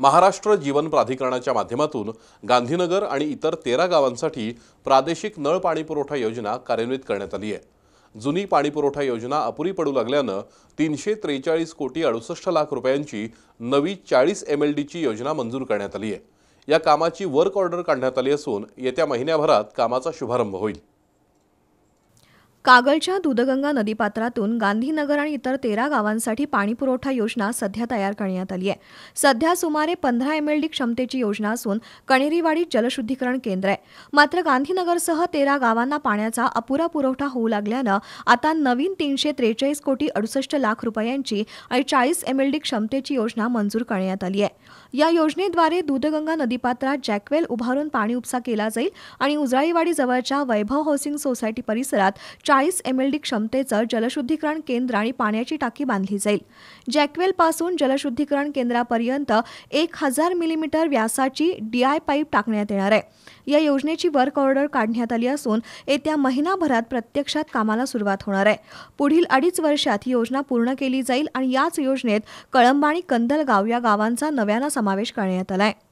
महाराष्ट्र जीवन प्राधिकरणाच्या माध्यमातून गांधीनगर आणि इतर तेरा गावांसाठी प्रादेशिक नळ पाणीपुरवठा योजना कार्यान्वित करण्यात आली आहे जुनी पाणीपुरवठा योजना अपुरी पडू लागल्यानं तीनशे त्रेचाळीस कोटी अडुसष्ट लाख रुपयांची नवी चाळीस एम एल डीची योजना मंजूर करण्यात आली आहे या कामाची वर्क ऑर्डर काढण्यात आली असून येत्या महिन्याभरात कामाचा शुभारंभ होईल कागलच्या दूधगंगा नदीपात्रातून गांधीनगर आणि इतर तेरा गावांसाठी पाणीपुरवठा योजना सध्या तयार करण्यात आली आहे सध्या सुमारे पंधरा एम एल डी क्षमतेची योजना असून कणेरीवाडीत जलशुद्धीकरण केंद्र आहे मात्र गांधीनगरसह तेरा गावांना पाण्याचा अपुरा पुरवठा होऊ लागल्यानं आता नवीन तीनशे त्रेचाळीस कोटी अडुसष्ट लाख रुपयांची आणि चाळीस एम एल डी क्षमतेची योजना मंजूर करण्यात आली आहे या योजनेद्वारे दूधगंगा नदीपात्रात जॅकवेल उभारून पाणी उपसा केला जाईल आणि उजळीवाडीजवळच्या जवळच्या वैभव हाऊसिंग सोसायटी परिसरात चाळीस एम एल डी क्षमतेचं जलशुद्धीकरण केंद्र आणि पाण्याची टाकी बांधली जाईल पासून जलशुद्धीकरण केंद्रापर्यंत एक हजार मिलीमीटर व्यासाची डीआय पाईप टाकण्यात येणार आहे या योजनेची वर्क ऑर्डर काढण्यात आली असून येत्या महिनाभरात प्रत्यक्षात कामाला सुरुवात होणार आहे पुढील अडीच वर्षात ही योजना पूर्ण केली जाईल आणि याच योजनेत कळंबाणी आणि कंदलगाव या गावांचा नव्यानं समावेश करण्यात आला आहे